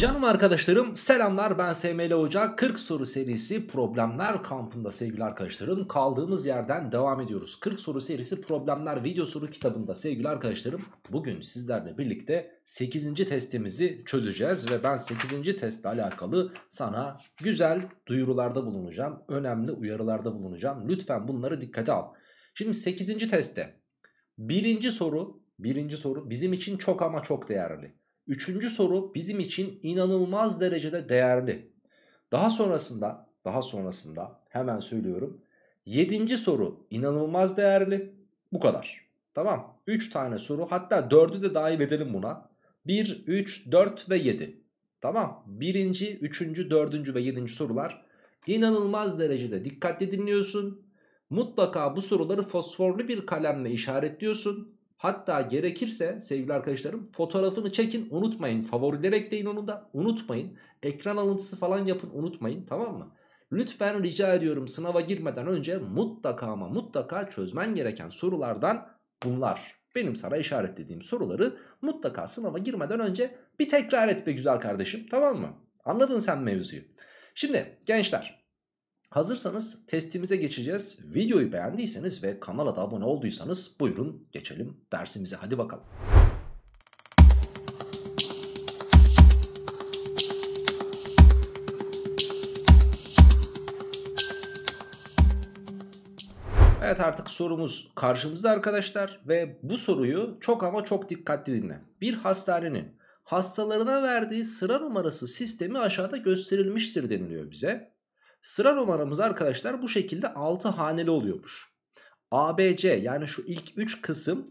Canım arkadaşlarım selamlar ben SML Hoca 40 soru serisi problemler kampında sevgili arkadaşlarım kaldığımız yerden devam ediyoruz 40 soru serisi problemler video soru kitabında sevgili arkadaşlarım bugün sizlerle birlikte 8. testimizi çözeceğiz ve ben 8. testle alakalı sana güzel duyurularda bulunacağım önemli uyarılarda bulunacağım lütfen bunları dikkate al şimdi 8. testte birinci soru birinci soru bizim için çok ama çok değerli Üçüncü soru bizim için inanılmaz derecede değerli. Daha sonrasında, daha sonrasında hemen söylüyorum. Yedinci soru inanılmaz değerli. Bu kadar. Tamam. Üç tane soru hatta dördü de dahil edelim buna. Bir, üç, dört ve yedi. Tamam. Birinci, üçüncü, dördüncü ve yedinci sorular inanılmaz derecede dikkatli dinliyorsun. Mutlaka bu soruları fosforlu bir kalemle işaretliyorsun. Hatta gerekirse sevgili arkadaşlarım fotoğrafını çekin unutmayın. Favoriler ekleyin onu da unutmayın. Ekran alıntısı falan yapın unutmayın tamam mı? Lütfen rica ediyorum sınava girmeden önce mutlaka ama mutlaka çözmen gereken sorulardan bunlar. Benim sana işaretlediğim soruları mutlaka sınava girmeden önce bir tekrar et be güzel kardeşim tamam mı? Anladın sen mevzuyu. Şimdi gençler Hazırsanız testimize geçeceğiz. Videoyu beğendiyseniz ve kanala da abone olduysanız buyurun geçelim dersimize hadi bakalım. Evet artık sorumuz karşımızda arkadaşlar ve bu soruyu çok ama çok dikkatli dinle. Bir hastanenin hastalarına verdiği sıra numarası sistemi aşağıda gösterilmiştir deniliyor bize. Sıra numaramız arkadaşlar bu şekilde 6 haneli oluyormuş. ABC yani şu ilk 3 kısım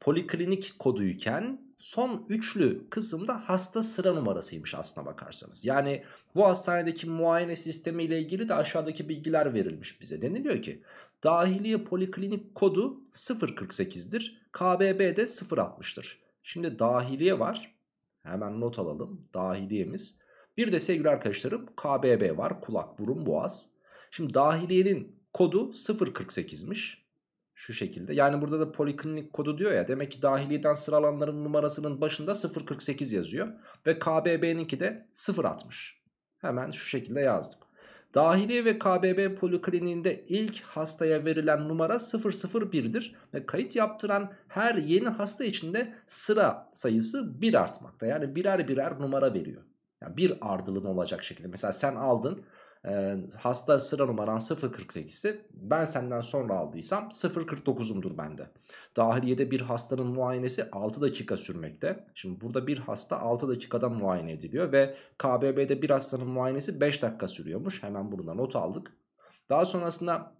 poliklinik koduyken son üçlü kısımda hasta sıra numarasıymış aslına bakarsanız. Yani bu hastanedeki muayene sistemi ile ilgili de aşağıdaki bilgiler verilmiş bize. Deniliyor ki dahiliye poliklinik kodu 048'dir. KBB'de de 060'tır. Şimdi dahiliye var. Hemen not alalım. Dahiliyemiz bir de sevgili arkadaşlarım KBB var. Kulak, burun, boğaz. Şimdi dahiliyenin kodu 048'miş. Şu şekilde. Yani burada da poliklinik kodu diyor ya. Demek ki dahiliyeden sıralanların numarasının başında 048 yazıyor. Ve KBB'ninki de 060. Hemen şu şekilde yazdım. Dahiliye ve KBB polikliniğinde ilk hastaya verilen numara 001'dir ve kayıt yaptıran her yeni hasta de sıra sayısı 1 artmakta. Yani birer birer numara veriyor. Yani bir ardılın olacak şekilde. Mesela sen aldın e, hasta sıra numaran 0.48'si ben senden sonra aldıysam 0.49'umdur bende. Dahiliyede bir hastanın muayenesi 6 dakika sürmekte. Şimdi burada bir hasta 6 dakikada muayene ediliyor ve KBB'de bir hastanın muayenesi 5 dakika sürüyormuş. Hemen bundan not aldık. Daha sonrasında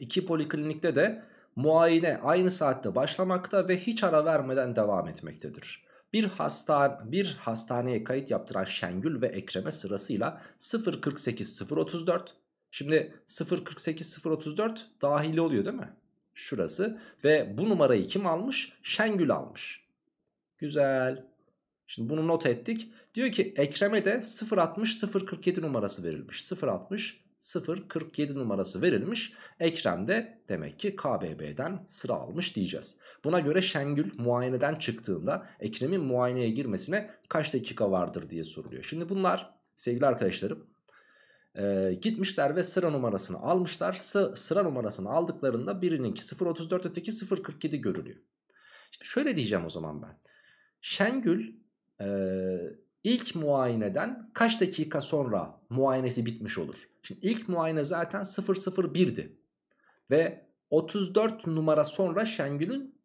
iki poliklinikte de muayene aynı saatte başlamakta ve hiç ara vermeden devam etmektedir. Bir, hastan bir hastaneye kayıt yaptıran Şengül ve Ekrem'e sırasıyla 048-034. Şimdi 048-034 dahili oluyor değil mi? Şurası ve bu numarayı kim almış? Şengül almış. Güzel. Şimdi bunu not ettik. Diyor ki Ekrem'e de 060-047 numarası verilmiş. 060 047 numarası verilmiş. Ekrem de demek ki KBB'den sıra almış diyeceğiz. Buna göre Şengül muayeneden çıktığında Ekrem'in muayeneye girmesine kaç dakika vardır diye soruluyor. Şimdi bunlar sevgili arkadaşlarım e, gitmişler ve sıra numarasını almışlar. S sıra numarasını aldıklarında birininki 034 öteki 047 görülüyor. Şimdi şöyle diyeceğim o zaman ben. Şengül e, ilk muayeneden kaç dakika sonra muayenesi bitmiş olur? Şimdi ilk muayene zaten 001'di. Ve 34 numara sonra Şengül'ün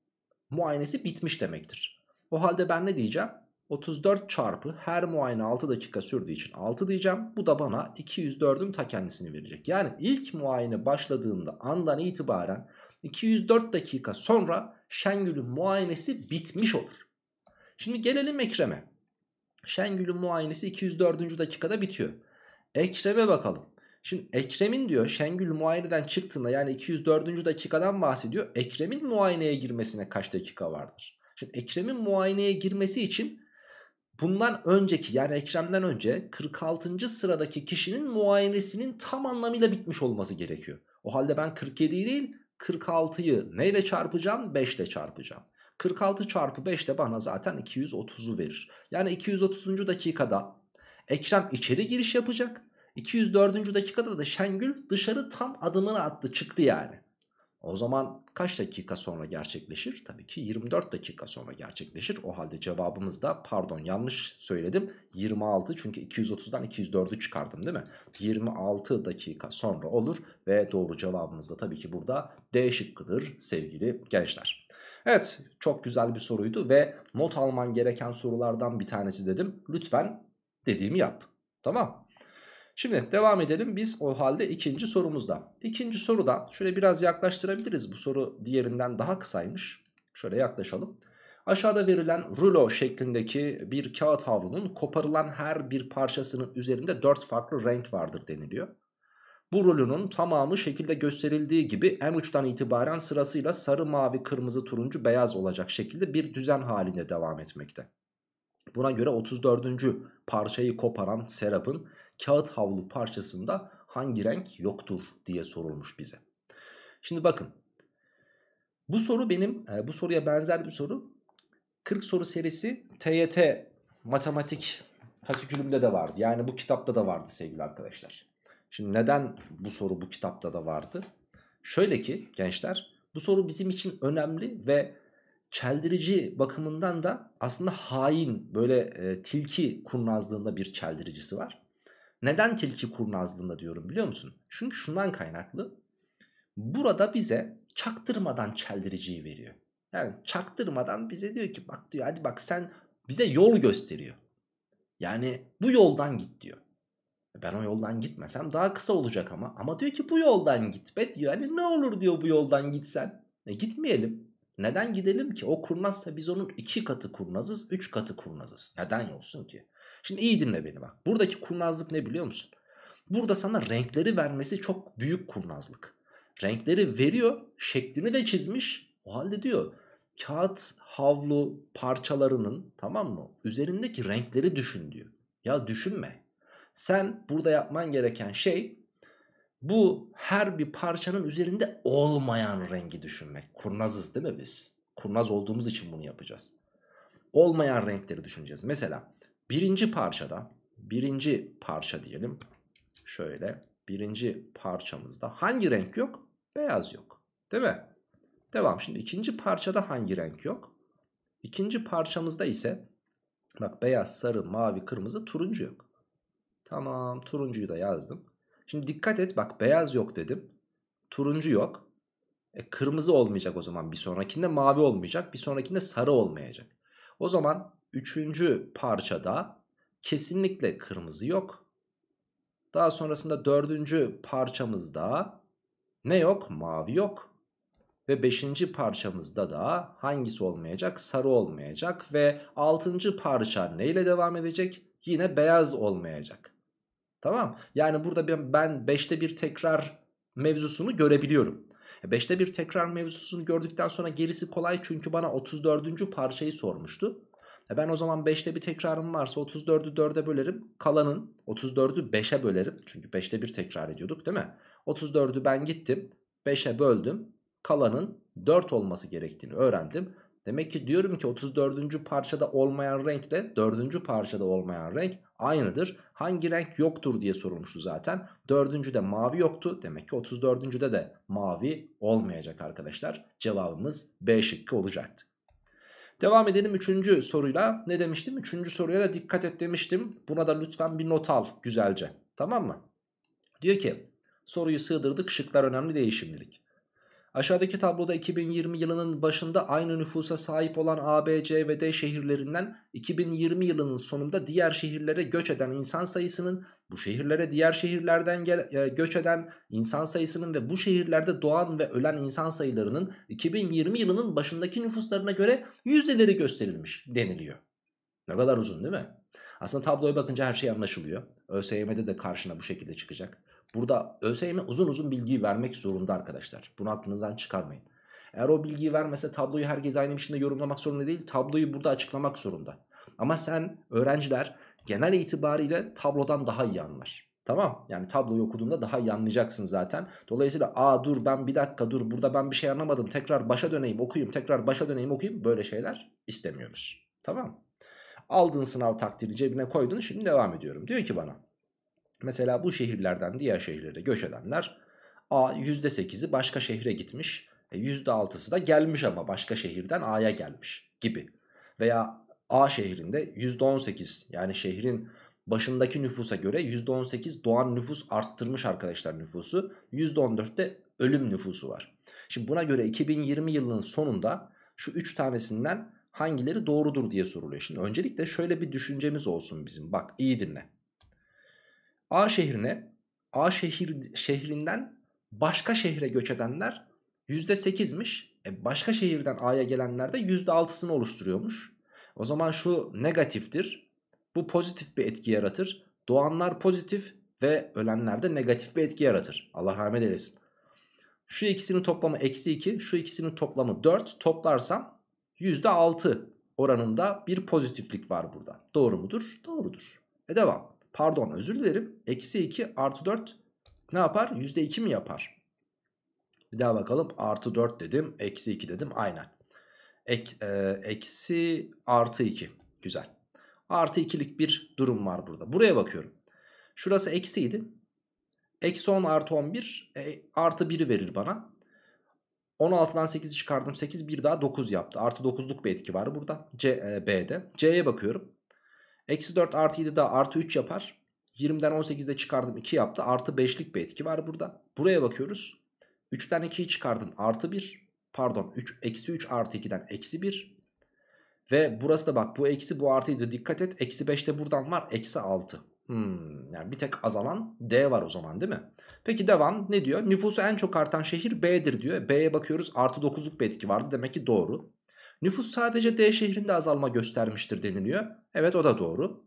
muayenesi bitmiş demektir. O halde ben ne diyeceğim? 34 çarpı her muayene 6 dakika sürdüğü için 6 diyeceğim. Bu da bana 204'ün ta kendisini verecek. Yani ilk muayene başladığında andan itibaren 204 dakika sonra Şengül'ün muayenesi bitmiş olur. Şimdi gelelim Ekrem'e. Şengül'ün muayenesi 204. dakikada bitiyor. Ekrem'e bakalım. Şimdi Ekrem'in diyor Şengül muayeneden çıktığında yani 204. dakikadan bahsediyor. Ekrem'in muayeneye girmesine kaç dakika vardır? Şimdi Ekrem'in muayeneye girmesi için bundan önceki yani Ekrem'den önce 46. sıradaki kişinin muayenesinin tam anlamıyla bitmiş olması gerekiyor. O halde ben 47'yi değil 46'yı neyle çarpacağım? 5 ile çarpacağım. 46 çarpı 5 de bana zaten 230'u verir. Yani 230. dakikada Ekrem içeri giriş yapacak. 204. dakikada da Şengül dışarı tam adımını attı çıktı yani. O zaman kaç dakika sonra gerçekleşir? Tabii ki 24 dakika sonra gerçekleşir. O halde cevabımız da pardon yanlış söyledim. 26 çünkü 230'dan 204'ü çıkardım değil mi? 26 dakika sonra olur ve doğru cevabımız da tabii ki burada D şıkkıdır sevgili gençler. Evet çok güzel bir soruydu ve not alman gereken sorulardan bir tanesi dedim. Lütfen dediğimi yap. Tamam. Şimdi devam edelim biz o halde ikinci sorumuzda. İkinci soruda şöyle biraz yaklaştırabiliriz. Bu soru diğerinden daha kısaymış. Şöyle yaklaşalım. Aşağıda verilen rulo şeklindeki bir kağıt havlunun koparılan her bir parçasının üzerinde 4 farklı renk vardır deniliyor. Bu rulonun tamamı şekilde gösterildiği gibi en uçtan itibaren sırasıyla sarı, mavi, kırmızı, turuncu, beyaz olacak şekilde bir düzen halinde devam etmekte. Buna göre 34. parçayı koparan Serap'ın kağıt havlu parçasında hangi renk yoktur diye sorulmuş bize. Şimdi bakın. Bu soru benim, e, bu soruya benzer bir soru 40 soru serisi TYT matematik fasikülümde de vardı. Yani bu kitapta da vardı sevgili arkadaşlar. Şimdi neden bu soru bu kitapta da vardı? Şöyle ki gençler bu soru bizim için önemli ve çeldirici bakımından da aslında hain böyle e, tilki kurnazlığında bir çeldiricisi var. Neden tilki kurnazlığında diyorum biliyor musun? Çünkü şundan kaynaklı. Burada bize çaktırmadan çeldiriciyi veriyor. Yani çaktırmadan bize diyor ki bak diyor hadi bak sen bize yol gösteriyor. Yani bu yoldan git diyor. Ben o yoldan gitmesem daha kısa olacak ama. Ama diyor ki bu yoldan gitme diyor. Hani ne olur diyor bu yoldan gitsen. E gitmeyelim. Neden gidelim ki? O kurnazsa biz onun iki katı kurnazız, üç katı kurnazız. Neden olsun ki? Şimdi iyi dinle beni bak. Buradaki kurnazlık ne biliyor musun? Burada sana renkleri vermesi çok büyük kurnazlık. Renkleri veriyor, şeklini de çizmiş. O halde diyor kağıt havlu parçalarının tamam mı? Üzerindeki renkleri düşün diyor. Ya düşünme. Sen burada yapman gereken şey bu her bir parçanın üzerinde olmayan rengi düşünmek. Kurnazız değil mi biz? Kurnaz olduğumuz için bunu yapacağız. Olmayan renkleri düşüneceğiz. Mesela birinci parçada, birinci parça diyelim. Şöyle birinci parçamızda hangi renk yok? Beyaz yok. Değil mi? Devam. Şimdi ikinci parçada hangi renk yok? İkinci parçamızda ise bak beyaz, sarı, mavi, kırmızı, turuncu yok. Tamam turuncuyu da yazdım. Şimdi dikkat et bak beyaz yok dedim. Turuncu yok. E, kırmızı olmayacak o zaman bir sonrakinde mavi olmayacak. Bir sonrakinde sarı olmayacak. O zaman üçüncü parçada kesinlikle kırmızı yok. Daha sonrasında dördüncü parçamızda ne yok? Mavi yok. Ve beşinci parçamızda da hangisi olmayacak? Sarı olmayacak. Ve altıncı parça neyle devam edecek? yine beyaz olmayacak. Tamam yani burada ben 5'te bir tekrar mevzusunu görebiliyorum. 5'te e, bir tekrar mevzusunu gördükten sonra gerisi kolay çünkü bana 34. parçayı sormuştu. E, ben o zaman 5'te bir tekrarım varsa 34'ü 4'e bölerim. Kalanın 34'ü 5'e bölerim. Çünkü 5'te bir tekrar ediyorduk değil mi? 34'ü ben gittim 5'e böldüm. Kalanın 4 olması gerektiğini öğrendim. Demek ki diyorum ki 34. parçada olmayan renkle 4. parçada olmayan renk aynıdır. Hangi renk yoktur diye sorulmuştu zaten. 4. de mavi yoktu. Demek ki 34. de de mavi olmayacak arkadaşlar. Cevabımız B şıkkı olacaktı. Devam edelim 3. soruyla. Ne demiştim? 3. soruya da dikkat et demiştim. Buna da lütfen bir not al güzelce. Tamam mı? Diyor ki soruyu sığdırdık şıklar önemli değişimlilik. Aşağıdaki tabloda 2020 yılının başında aynı nüfusa sahip olan A, B, C ve D şehirlerinden 2020 yılının sonunda diğer şehirlere göç eden insan sayısının, bu şehirlere diğer şehirlerden e, göç eden insan sayısının ve bu şehirlerde doğan ve ölen insan sayılarının 2020 yılının başındaki nüfuslarına göre yüzdeleri gösterilmiş deniliyor. Ne kadar uzun değil mi? Aslında tabloya bakınca her şey anlaşılıyor. ÖSYM'de de karşına bu şekilde çıkacak. Burada ÖSYM uzun uzun bilgiyi vermek zorunda arkadaşlar. Bunu aklınızdan çıkarmayın. Eğer o bilgiyi vermese tabloyu herkes aynı biçimde yorumlamak zorunda değil. Tabloyu burada açıklamak zorunda. Ama sen öğrenciler genel itibariyle tablodan daha iyi anlar. Tamam yani tabloyu okuduğunda daha iyi anlayacaksın zaten. Dolayısıyla aa dur ben bir dakika dur burada ben bir şey anlamadım tekrar başa döneyim okuyayım tekrar başa döneyim okuyayım böyle şeyler istemiyoruz. Tamam Aldın sınav takdiri cebine koydun şimdi devam ediyorum. Diyor ki bana Mesela bu şehirlerden diğer şehirlere göç edenler A %8'i başka şehre gitmiş. %6'sı e, da gelmiş ama başka şehirden A'ya gelmiş gibi. Veya A şehrinde %18 yani şehrin başındaki nüfusa göre %18 doğan nüfus arttırmış arkadaşlar nüfusu. %14 de ölüm nüfusu var. Şimdi buna göre 2020 yılının sonunda şu 3 tanesinden hangileri doğrudur diye soruluyor. Şimdi öncelikle şöyle bir düşüncemiz olsun bizim. Bak iyi dinle. A şehrine, A şehir şehrinden başka şehre göç edenler %8'miş. E başka şehirden A'ya gelenler de %6'sını oluşturuyormuş. O zaman şu negatiftir. Bu pozitif bir etki yaratır. Doğanlar pozitif ve ölenler de negatif bir etki yaratır. Allah rahmet eylesin. Şu ikisinin toplamı eksi 2, şu ikisinin toplamı 4. Toplarsam %6 oranında bir pozitiflik var burada. Doğru mudur? Doğrudur. E devam. Pardon özür dilerim. Eksi 2 artı 4 ne yapar? Yüzde %2 mi yapar? Bir daha bakalım. Artı 4 dedim. Eksi 2 dedim. Aynen. Ek, e, eksi artı 2. Güzel. Artı 2'lik bir durum var burada. Buraya bakıyorum. Şurası eksiydi. Eksi 10 artı 11 e, artı 1'i verir bana. 16'dan 8'i çıkardım. 8 bir daha 9 yaptı. Artı 9'luk bir etki var burada. C, e, B'de. C'ye bakıyorum. Eksi 4 artı 7 daha artı 3 yapar. 20'den 18'de çıkardım 2 yaptı. Artı 5'lik bir etki var burada. Buraya bakıyoruz. 3'ten 2'yi çıkardım artı 1. Pardon 3, eksi 3 artı 2'den eksi 1. Ve burası da bak bu eksi bu artıydı dikkat et. Eksi 5 de buradan var eksi 6. Hmm, yani bir tek azalan D var o zaman değil mi? Peki devam ne diyor? Nüfusu en çok artan şehir B'dir diyor. B'ye bakıyoruz artı 9'luk bir etki vardı. Demek ki doğru. Nüfus sadece D şehrinde azalma göstermiştir deniliyor. Evet o da doğru.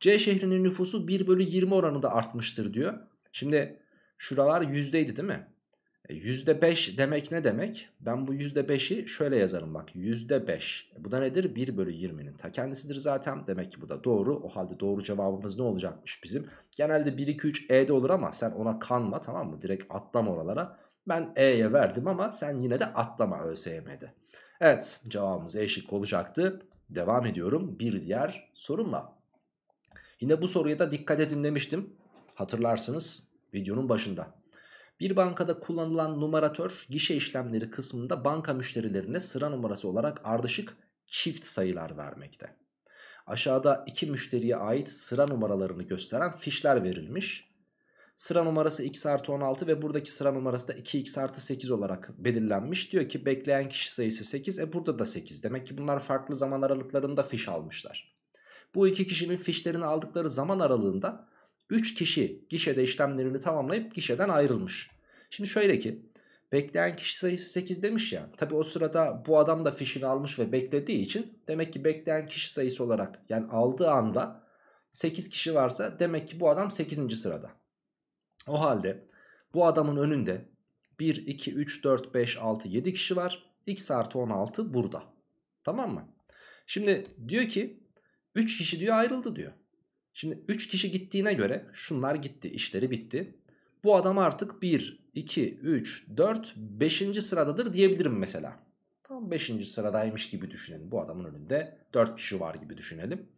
C şehrinin nüfusu 1 bölü 20 oranında artmıştır diyor. Şimdi şuralar yüzdeydi değil mi? E, yüzde %5 demek ne demek? Ben bu yüzde %5'i şöyle yazarım bak. %5. E, bu da nedir? 1 bölü 20'nin ta kendisidir zaten. Demek ki bu da doğru. O halde doğru cevabımız ne olacakmış bizim? Genelde 1, 2, 3 E'de olur ama sen ona kanma tamam mı? Direkt atlama oralara. Ben E'ye verdim ama sen yine de atlama ÖSYM'de. Evet cevabımız E şıkkı olacaktı. Devam ediyorum bir diğer sorumla. Yine bu soruya da dikkat edin demiştim. Hatırlarsınız videonun başında. Bir bankada kullanılan numaratör gişe işlemleri kısmında banka müşterilerine sıra numarası olarak ardışık çift sayılar vermekte. Aşağıda iki müşteriye ait sıra numaralarını gösteren fişler verilmiş. Sıra numarası x artı 16 ve buradaki sıra numarası da 2x artı 8 olarak belirlenmiş. Diyor ki bekleyen kişi sayısı 8. E burada da 8. Demek ki bunlar farklı zaman aralıklarında fiş almışlar. Bu iki kişinin fişlerini aldıkları zaman aralığında 3 kişi gişede işlemlerini tamamlayıp gişeden ayrılmış. Şimdi şöyle ki bekleyen kişi sayısı 8 demiş ya. Tabi o sırada bu adam da fişini almış ve beklediği için demek ki bekleyen kişi sayısı olarak yani aldığı anda 8 kişi varsa demek ki bu adam 8. sırada. O halde bu adamın önünde 1, 2, 3, 4, 5, 6, 7 kişi var. X artı 16 burada. Tamam mı? Şimdi diyor ki 3 kişi diyor ayrıldı diyor. Şimdi 3 kişi gittiğine göre şunlar gitti işleri bitti. Bu adam artık 1, 2, 3, 4, 5. sıradadır diyebilirim mesela. Tam 5. sıradaymış gibi düşünelim. Bu adamın önünde 4 kişi var gibi düşünelim.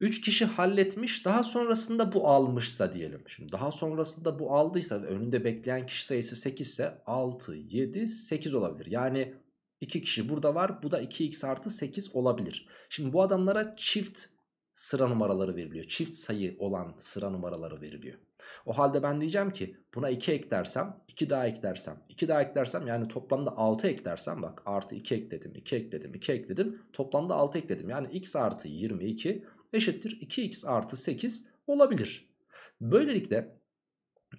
3 kişi halletmiş daha sonrasında bu almışsa diyelim. Şimdi daha sonrasında bu aldıysa önünde bekleyen kişi sayısı 8 ise 6, 7, 8 olabilir. Yani 2 kişi burada var bu da 2x artı 8 olabilir. Şimdi bu adamlara çift sıra numaraları veriliyor. Çift sayı olan sıra numaraları veriliyor. O halde ben diyeceğim ki buna 2 eklersem 2 daha eklersem 2 daha eklersem yani toplamda 6 eklersem bak artı 2 ekledim 2 ekledim 2 ekledim toplamda 6 ekledim. Yani x artı 22 eşittir 2x artı 8 olabilir. Böylelikle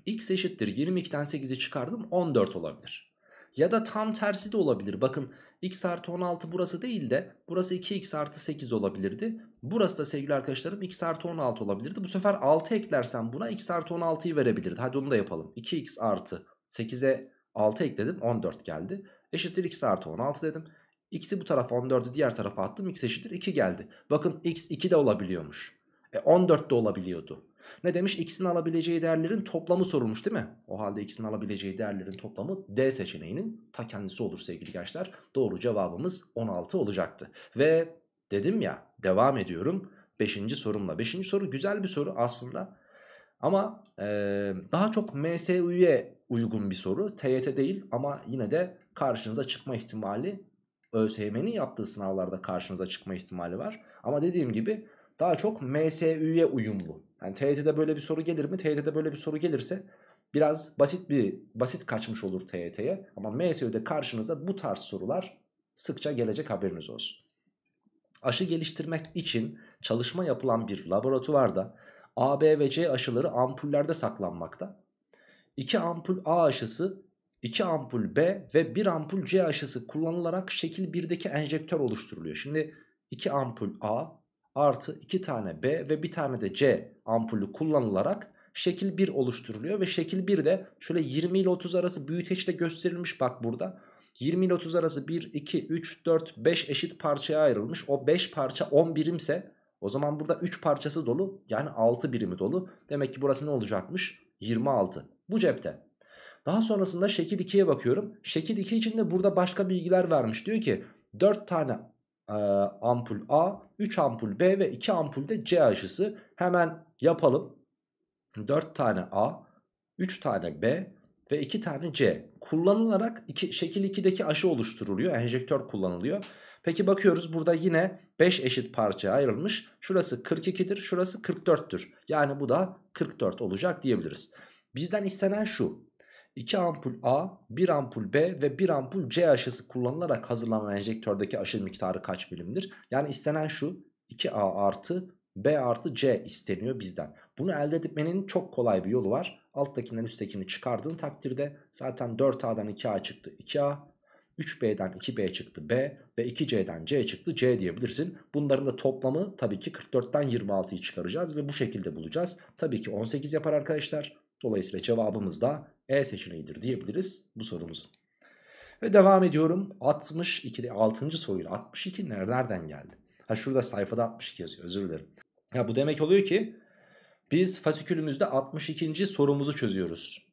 x eşittir 22'den 8'i çıkardım 14 olabilir. Ya da tam tersi de olabilir. Bakın x artı 16 burası değil de burası 2x artı 8 olabilirdi. Burası da sevgili arkadaşlarım x artı 16 olabilirdi. Bu sefer 6 eklersen buna x artı 16'yı verebilirdi. Hadi onu da yapalım. 2x artı 8'e 6 ekledim 14 geldi. Eşittir x artı 16 dedim. X'i bu tarafa 14'ü diğer tarafa attım. X eşittir 2 geldi. Bakın X 2 de olabiliyormuş. E 14 de olabiliyordu. Ne demiş? X'in alabileceği değerlerin toplamı sorulmuş değil mi? O halde X'in alabileceği değerlerin toplamı D seçeneğinin ta kendisi olur sevgili gençler. Doğru cevabımız 16 olacaktı. Ve dedim ya devam ediyorum. Beşinci sorumla. Beşinci soru güzel bir soru aslında. Ama e, daha çok MSU'ya uygun bir soru. TYT değil ama yine de karşınıza çıkma ihtimali ÖSYM'nin yaptığı sınavlarda karşınıza çıkma ihtimali var. Ama dediğim gibi daha çok MSÜ'ye uyumlu. Yani TYT'de böyle bir soru gelir mi? TYT'de böyle bir soru gelirse biraz basit bir basit kaçmış olur TYT'ye. Ama MSÜ'de karşınıza bu tarz sorular sıkça gelecek haberiniz olsun. Aşı geliştirmek için çalışma yapılan bir laboratuvarda A, B ve C aşıları ampullerde saklanmakta. İki ampul A aşısı 2 ampul B ve 1 ampul C aşısı kullanılarak şekil 1'deki enjektör oluşturuluyor. Şimdi 2 ampul A artı 2 tane B ve 1 tane de C ampulü kullanılarak şekil 1 oluşturuluyor. Ve şekil 1 şöyle 20 ile 30 arası büyüteçle gösterilmiş bak burada. 20 ile 30 arası 1, 2, 3, 4, 5 eşit parçaya ayrılmış. O 5 parça 10 birimse o zaman burada 3 parçası dolu yani 6 birimi dolu. Demek ki burası ne olacakmış? 26. Bu cepte. Daha sonrasında şekil 2'ye bakıyorum. Şekil 2 içinde burada başka bilgiler vermiş. Diyor ki 4 tane e, ampul A, 3 ampul B ve 2 ampul de C aşısı. Hemen yapalım. 4 tane A, 3 tane B ve 2 tane C. Kullanılarak iki, şekil 2'deki aşı oluşturuluyor. Enjektör kullanılıyor. Peki bakıyoruz burada yine 5 eşit parçaya ayrılmış. Şurası 42'dir, şurası 44'tür. Yani bu da 44 olacak diyebiliriz. Bizden istenen şu. 2 ampul A, 1 ampul B ve 1 ampul C aşısı kullanılarak hazırlanan enjektördeki aşı miktarı kaç milimdir? Yani istenen şu 2A artı B artı C isteniyor bizden. Bunu elde etmenin çok kolay bir yolu var. Alttakinden üsttekini çıkardığın takdirde zaten 4A'dan 2A çıktı 2A, 3B'den 2B çıktı B ve 2C'den C çıktı C diyebilirsin. Bunların da toplamı tabii ki 44'ten 26'yı çıkaracağız ve bu şekilde bulacağız. Tabii ki 18 yapar arkadaşlar. Dolayısıyla cevabımız da E seçeneğidir diyebiliriz bu sorumuzun. Ve devam ediyorum. 62'de 6. soruyla 62 nereden geldi? Ha şurada sayfada 62 yazıyor özür dilerim. Ya bu demek oluyor ki biz fasikülümüzde 62. sorumuzu çözüyoruz.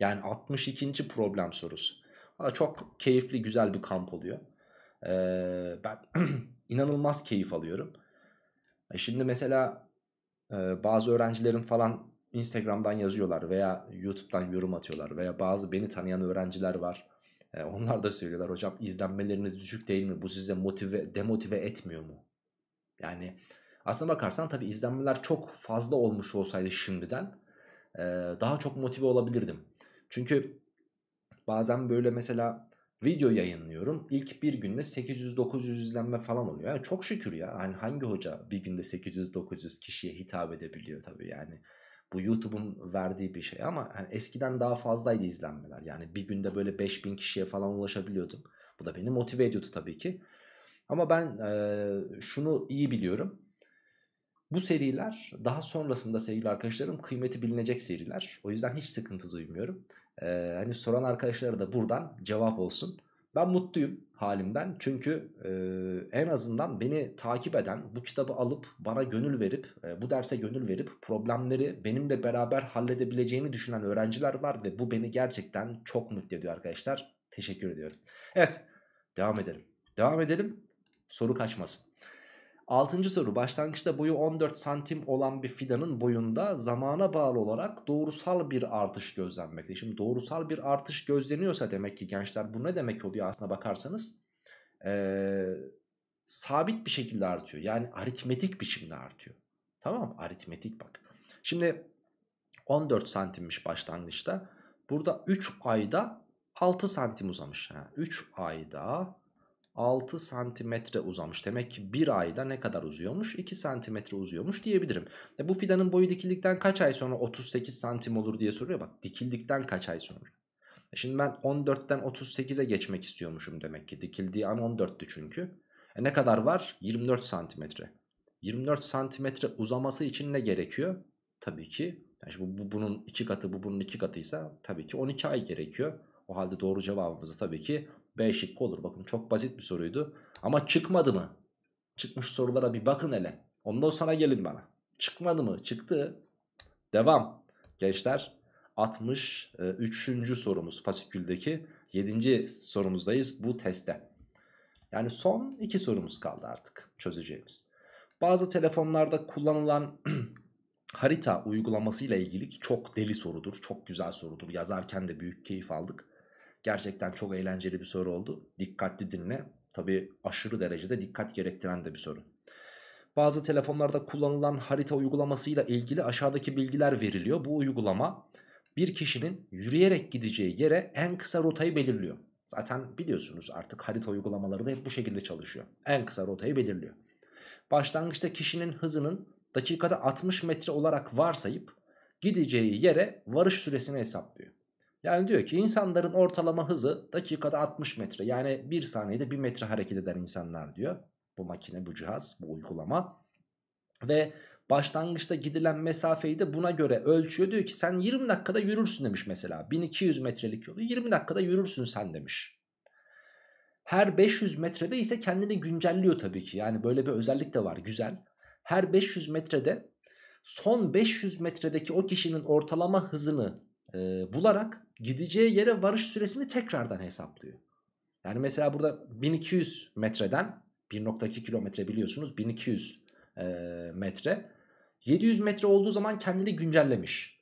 Yani 62. problem sorusu. Ha, çok keyifli güzel bir kamp oluyor. Ee, ben inanılmaz keyif alıyorum. E, şimdi mesela bazı öğrencilerin falan Instagram'dan yazıyorlar veya YouTube'dan yorum atıyorlar veya bazı beni tanıyan öğrenciler var. E, onlar da söylüyorlar hocam izlenmeleriniz düşük değil mi? Bu size motive demotive etmiyor mu? Yani aslına bakarsan tabii izlenmeler çok fazla olmuş olsaydı şimdiden e, daha çok motive olabilirdim. Çünkü bazen böyle mesela video yayınlıyorum. İlk bir günde 800-900 izlenme falan oluyor. Yani çok şükür ya. Hani hangi hoca bir günde 800-900 kişiye hitap edebiliyor tabii yani. Bu YouTube'un verdiği bir şey ama hani eskiden daha fazlaydı izlenmeler. Yani bir günde böyle 5000 kişiye falan ulaşabiliyordum. Bu da beni motive ediyordu tabii ki. Ama ben e, şunu iyi biliyorum. Bu seriler daha sonrasında sevgili arkadaşlarım kıymeti bilinecek seriler. O yüzden hiç sıkıntı duymuyorum. Ee, hani soran arkadaşlara da buradan cevap olsun. Ben mutluyum halimden çünkü e, en azından beni takip eden bu kitabı alıp bana gönül verip e, bu derse gönül verip problemleri benimle beraber halledebileceğini düşünen öğrenciler var ve bu beni gerçekten çok mutlu ediyor arkadaşlar. Teşekkür ediyorum. Evet devam edelim. Devam edelim soru kaçmasın. Altıncı soru başlangıçta boyu 14 santim olan bir fidanın boyunda zamana bağlı olarak doğrusal bir artış gözlenmekte. Şimdi doğrusal bir artış gözleniyorsa demek ki gençler bu ne demek oluyor aslına bakarsanız? Ee, sabit bir şekilde artıyor. Yani aritmetik biçimde artıyor. Tamam aritmetik bak. Şimdi 14 santimmiş başlangıçta. Burada 3 ayda 6 santim uzamış. Ha. 3 ayda 6 santimetre uzamış. Demek ki bir ayda ne kadar uzuyormuş? 2 santimetre uzuyormuş diyebilirim. E bu fidanın boyu dikildikten kaç ay sonra 38 santim olur diye soruyor. Bak dikildikten kaç ay sonra. E şimdi ben 14'ten 38'e geçmek istiyormuşum demek ki. Dikildiği an 14'tü çünkü. E ne kadar var? 24 santimetre. 24 santimetre uzaması için ne gerekiyor? Tabii ki yani bu, bu bunun iki katı bu bunun iki katıysa tabii ki 12 ay gerekiyor. O halde doğru cevabımızı tabii ki B şıkkı olur. Bakın çok basit bir soruydu. Ama çıkmadı mı? Çıkmış sorulara bir bakın hele. Ondan sonra gelin bana. Çıkmadı mı? Çıktı. Devam. Gençler 63. E, sorumuz fasiküldeki 7. sorumuzdayız bu testte. Yani son 2 sorumuz kaldı artık çözeceğimiz. Bazı telefonlarda kullanılan harita uygulaması ile ilgili çok deli sorudur. Çok güzel sorudur. Yazarken de büyük keyif aldık. Gerçekten çok eğlenceli bir soru oldu. Dikkatli dinle. Tabii aşırı derecede dikkat gerektiren de bir soru. Bazı telefonlarda kullanılan harita uygulamasıyla ilgili aşağıdaki bilgiler veriliyor. Bu uygulama bir kişinin yürüyerek gideceği yere en kısa rotayı belirliyor. Zaten biliyorsunuz artık harita uygulamaları da hep bu şekilde çalışıyor. En kısa rotayı belirliyor. Başlangıçta kişinin hızının dakikada 60 metre olarak varsayıp gideceği yere varış süresini hesaplıyor. Yani diyor ki insanların ortalama hızı dakikada 60 metre. Yani bir saniyede 1 metre hareket eden insanlar diyor. Bu makine, bu cihaz, bu uygulama. Ve başlangıçta gidilen mesafeyi de buna göre ölçüyor. Diyor ki sen 20 dakikada yürürsün demiş mesela. 1200 metrelik yolu 20 dakikada yürürsün sen demiş. Her 500 metrede ise kendini güncelliyor tabii ki. Yani böyle bir özellik de var güzel. Her 500 metrede son 500 metredeki o kişinin ortalama hızını e, bularak gideceği yere varış süresini tekrardan hesaplıyor. Yani mesela burada 1200 metreden 1.2 kilometre biliyorsunuz 1200 e, metre 700 metre olduğu zaman kendini güncellemiş.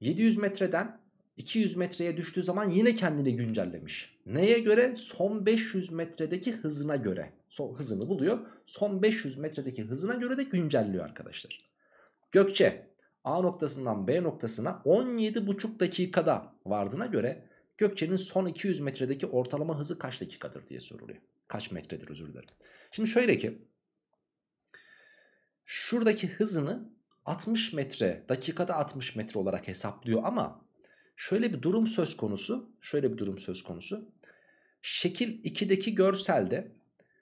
700 metreden 200 metreye düştüğü zaman yine kendini güncellemiş. Neye göre? Son 500 metredeki hızına göre. Son hızını buluyor. Son 500 metredeki hızına göre de güncelliyor arkadaşlar. Gökçe A noktasından B noktasına 17,5 dakikada vardığına göre Gökçe'nin son 200 metredeki ortalama hızı kaç dakikadır diye soruluyor. Kaç metredir özür dilerim. Şimdi şöyle ki şuradaki hızını 60 metre dakikada 60 metre olarak hesaplıyor ama şöyle bir durum söz konusu şöyle bir durum söz konusu şekil 2'deki görselde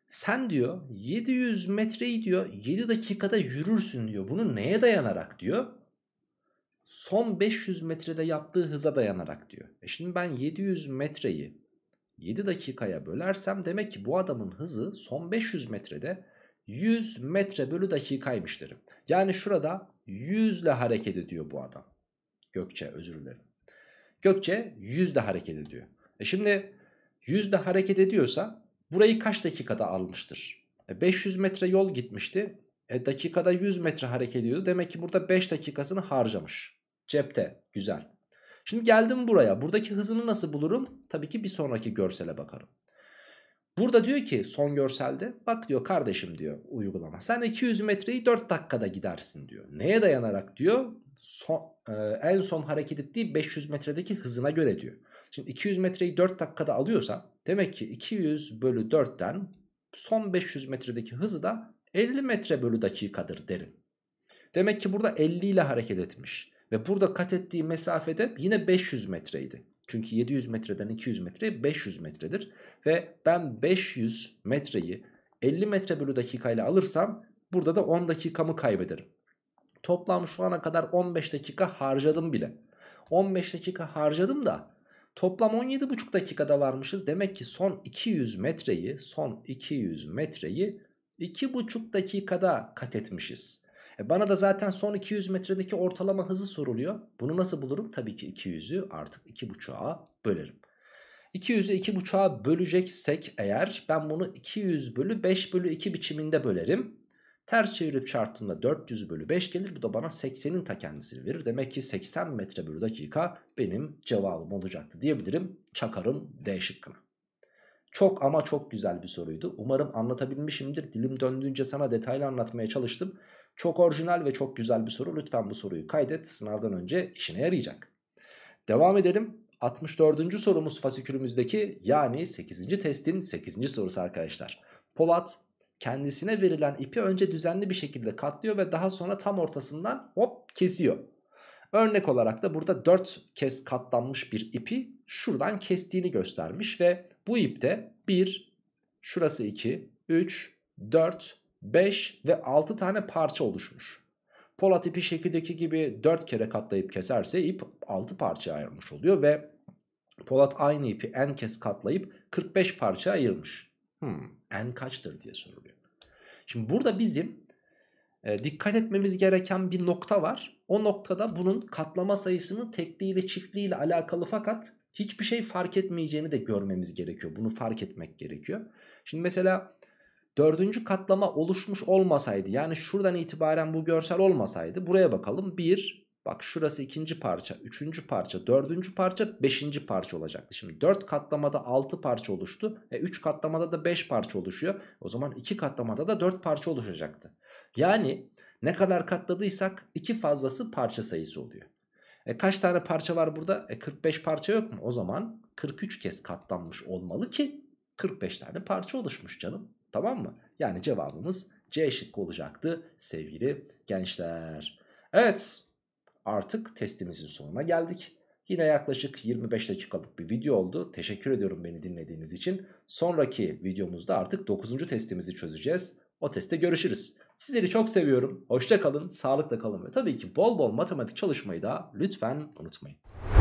sen diyor 700 metreyi diyor 7 dakikada yürürsün diyor bunu neye dayanarak diyor son 500 metrede yaptığı hıza dayanarak diyor. E şimdi ben 700 metreyi 7 dakikaya bölersem demek ki bu adamın hızı son 500 metrede 100 metre bölü dakikaymış derim. Yani şurada 100 ile hareket ediyor bu adam. Gökçe özür dilerim. Gökçe 100 ile hareket ediyor. E şimdi 100 ile hareket ediyorsa burayı kaç dakikada almıştır? E 500 metre yol gitmişti. E dakikada 100 metre hareket ediyordu. Demek ki burada 5 dakikasını harcamış. Cepte. Güzel. Şimdi geldim buraya. Buradaki hızını nasıl bulurum? Tabii ki bir sonraki görsele bakarım. Burada diyor ki son görselde bak diyor kardeşim diyor uygulama. Sen 200 metreyi 4 dakikada gidersin diyor. Neye dayanarak diyor? Son, e, en son hareket ettiği 500 metredeki hızına göre diyor. Şimdi 200 metreyi 4 dakikada alıyorsa demek ki 200 bölü 4'ten son 500 metredeki hızı da 50 metre bölü dakikadır derim. Demek ki burada 50 ile hareket etmiş. Ve burada kat ettiği mesafede yine 500 metreydi. Çünkü 700 metreden 200 metre 500 metredir. Ve ben 500 metreyi 50 metre bölü dakikayla alırsam burada da 10 dakikamı kaybederim. Toplam şu ana kadar 15 dakika harcadım bile. 15 dakika harcadım da toplam 17,5 dakikada varmışız. Demek ki son 200 metreyi son 200 metreyi 2,5 dakikada kat etmişiz. E bana da zaten son 200 metredeki ortalama hızı soruluyor. Bunu nasıl bulurum? Tabii ki 200'ü artık 2.5'a bölerim. 200'ü 2.5'a böleceksek eğer ben bunu 200 bölü 5 bölü 2 biçiminde bölerim. Ters çevirip çarptığımda 400 bölü 5 gelir. Bu da bana 80'in ta kendisini verir. Demek ki 80 metre bölü dakika benim cevabım olacaktı diyebilirim. Çakarım D şıkkını. Çok ama çok güzel bir soruydu. Umarım anlatabilmişimdir. Dilim döndüğünce sana detaylı anlatmaya çalıştım. Çok orijinal ve çok güzel bir soru. Lütfen bu soruyu kaydet. Sınavdan önce işine yarayacak. Devam edelim. 64. sorumuz fasikülümüzdeki yani 8. testin 8. sorusu arkadaşlar. Polat kendisine verilen ipi önce düzenli bir şekilde katlıyor ve daha sonra tam ortasından hop kesiyor. Örnek olarak da burada 4 kez katlanmış bir ipi şuradan kestiğini göstermiş ve bu ipte 1, şurası 2, 3, 4, 5 ve 6 tane parça oluşmuş. Polat ipi şekildeki gibi 4 kere katlayıp keserse ip 6 parçaya ayırmış oluyor ve Polat aynı ipi en kez katlayıp 45 parça ayırmış. Hmm, en kaçtır diye soruluyor. Şimdi burada bizim e, dikkat etmemiz gereken bir nokta var. O noktada bunun katlama sayısının tekliğiyle çiftliğiyle alakalı fakat hiçbir şey fark etmeyeceğini de görmemiz gerekiyor. Bunu fark etmek gerekiyor. Şimdi mesela Dördüncü katlama oluşmuş olmasaydı yani şuradan itibaren bu görsel olmasaydı buraya bakalım Bir, bak şurası ikinci parça üçüncü parça dördüncü parça beşinci parça olacaktı. Şimdi dört katlamada altı parça oluştu e 3 katlamada da beş parça oluşuyor o zaman iki katlamada da dört parça oluşacaktı. Yani ne kadar katladıysak iki fazlası parça sayısı oluyor. E kaç tane parça var burada? E 45 parça yok mu? O zaman 43 kez katlanmış olmalı ki 45 tane parça oluşmuş canım. Tamam mı? Yani cevabımız C şıkkı olacaktı sevgili gençler. Evet artık testimizin sonuna geldik. Yine yaklaşık 25 dakikalık bir video oldu. Teşekkür ediyorum beni dinlediğiniz için. Sonraki videomuzda artık 9. testimizi çözeceğiz. O testte görüşürüz. Sizleri çok seviyorum. Hoşça kalın, sağlıkla kalın ve tabii ki bol bol matematik çalışmayı da lütfen unutmayın.